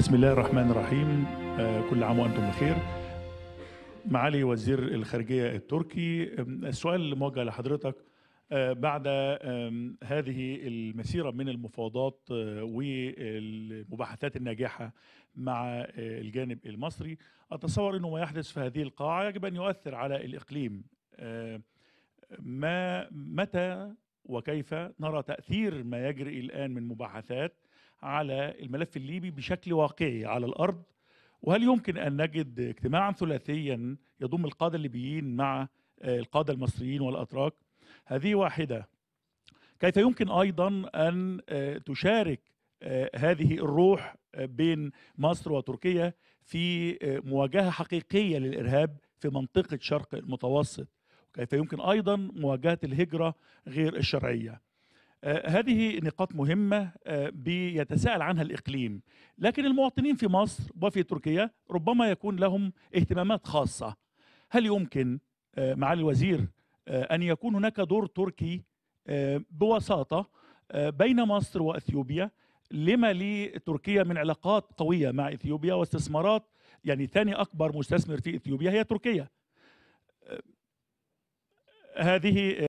بسم الله الرحمن الرحيم آه، كل عام وانتم بخير معالي وزير الخارجيه التركي السؤال الموجه لحضرتك آه، بعد هذه المسيره من المفاوضات آه، والمباحثات الناجحه مع الجانب المصري اتصور انه ما يحدث في هذه القاعه يجب ان يؤثر على الاقليم ما متى وكيف نرى تاثير ما يجري الان من مباحثات على الملف الليبي بشكل واقعي على الارض وهل يمكن ان نجد اجتماعا ثلاثيا يضم القاده الليبيين مع آه، القاده المصريين والاتراك هذه واحده كيف يمكن ايضا ان آه، تشارك آه، هذه الروح بين مصر وتركيا في مواجهه حقيقيه للارهاب في منطقه شرق المتوسط وكيف يمكن ايضا مواجهه الهجره غير الشرعيه آه، هذه نقاط مهمة آه، بيتساءل عنها الإقليم لكن المواطنين في مصر وفي تركيا ربما يكون لهم اهتمامات خاصة هل يمكن آه، معالي الوزير أن يكون هناك دور تركي بوساطة بين مصر وأثيوبيا لما لتركيا من علاقات قوية مع إثيوبيا واستثمارات يعني ثاني أكبر مستثمر في إثيوبيا هي تركيا هذه